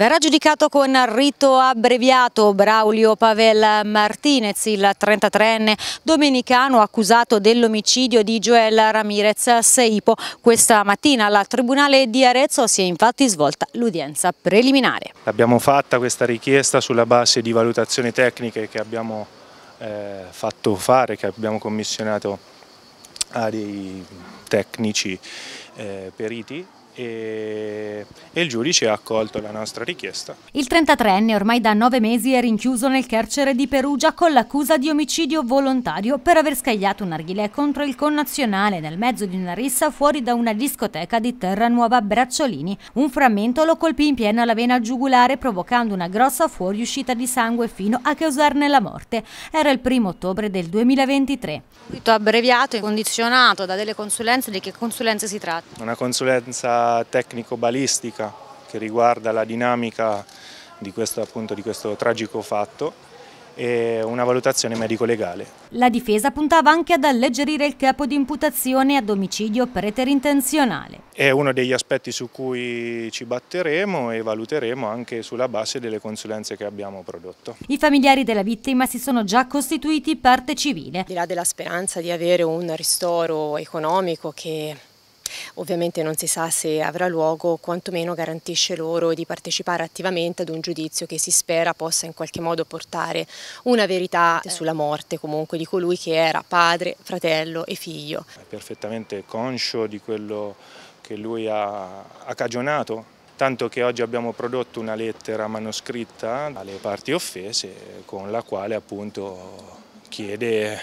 Verrà giudicato con rito abbreviato Braulio Pavel Martinez, il 33enne domenicano accusato dell'omicidio di Joel Ramirez Seipo. Questa mattina al Tribunale di Arezzo si è infatti svolta l'udienza preliminare. Abbiamo fatta questa richiesta sulla base di valutazioni tecniche che abbiamo eh, fatto fare, che abbiamo commissionato a dei tecnici eh, periti e, il giudice ha accolto la nostra richiesta. Il 33enne ormai da nove mesi è rinchiuso nel carcere di Perugia con l'accusa di omicidio volontario per aver scagliato un arghilè contro il connazionale nel mezzo di una rissa fuori da una discoteca di Terra Nuova Bracciolini. Un frammento lo colpì in piena la vena giugulare provocando una grossa fuoriuscita di sangue fino a causarne la morte. Era il primo ottobre del 2023. Un abbreviato e condizionato da delle consulenze, di che consulenze si tratta? Una consulenza tecnico-balistica che riguarda la dinamica di questo, appunto, di questo tragico fatto e una valutazione medico-legale. La difesa puntava anche ad alleggerire il capo di imputazione ad omicidio preterintenzionale. È uno degli aspetti su cui ci batteremo e valuteremo anche sulla base delle consulenze che abbiamo prodotto. I familiari della vittima si sono già costituiti parte civile. Al di là della speranza di avere un ristoro economico che ovviamente non si sa se avrà luogo, quantomeno garantisce loro di partecipare attivamente ad un giudizio che si spera possa in qualche modo portare una verità eh, sulla morte comunque di colui che era padre, fratello e figlio. È perfettamente conscio di quello che lui ha, ha cagionato tanto che oggi abbiamo prodotto una lettera manoscritta alle parti offese con la quale appunto chiede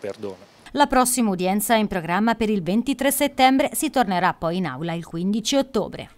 perdono. La prossima udienza è in programma per il 23 settembre si tornerà poi in aula il 15 ottobre.